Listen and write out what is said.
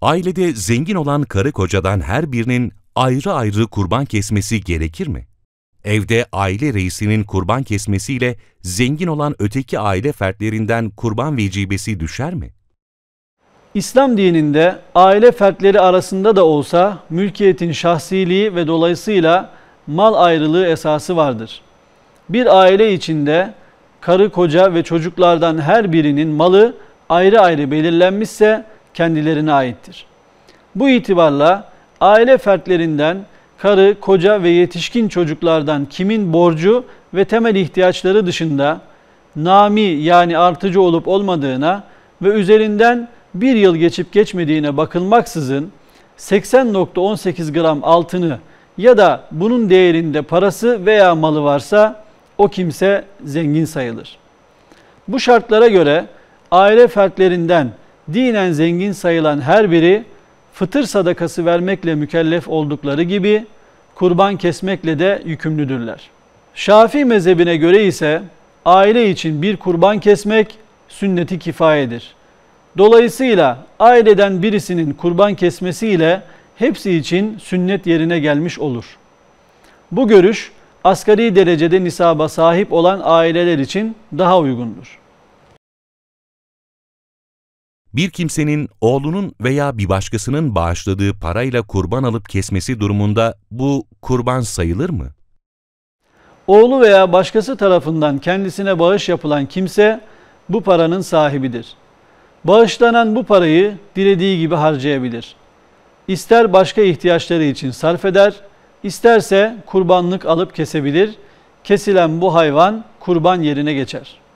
Ailede zengin olan karı kocadan her birinin ayrı ayrı kurban kesmesi gerekir mi? Evde aile reisinin kurban kesmesiyle zengin olan öteki aile fertlerinden kurban vecibesi düşer mi? İslam dininde aile fertleri arasında da olsa mülkiyetin şahsiliği ve dolayısıyla mal ayrılığı esası vardır. Bir aile içinde karı koca ve çocuklardan her birinin malı ayrı ayrı belirlenmişse kendilerine aittir. Bu itibarla aile fertlerinden karı, koca ve yetişkin çocuklardan kimin borcu ve temel ihtiyaçları dışında nami yani artıcı olup olmadığına ve üzerinden bir yıl geçip geçmediğine bakılmaksızın 80.18 gram altını ya da bunun değerinde parası veya malı varsa o kimse zengin sayılır. Bu şartlara göre aile fertlerinden dinen zengin sayılan her biri fıtır sadakası vermekle mükellef oldukları gibi kurban kesmekle de yükümlüdürler. Şafii mezhebine göre ise aile için bir kurban kesmek sünneti kifayedir. Dolayısıyla aileden birisinin kurban kesmesiyle hepsi için sünnet yerine gelmiş olur. Bu görüş asgari derecede nisaba sahip olan aileler için daha uygundur bir kimsenin oğlunun veya bir başkasının bağışladığı parayla kurban alıp kesmesi durumunda bu kurban sayılır mı? Oğlu veya başkası tarafından kendisine bağış yapılan kimse bu paranın sahibidir. Bağışlanan bu parayı dilediği gibi harcayabilir. İster başka ihtiyaçları için sarf eder, isterse kurbanlık alıp kesebilir. Kesilen bu hayvan kurban yerine geçer.''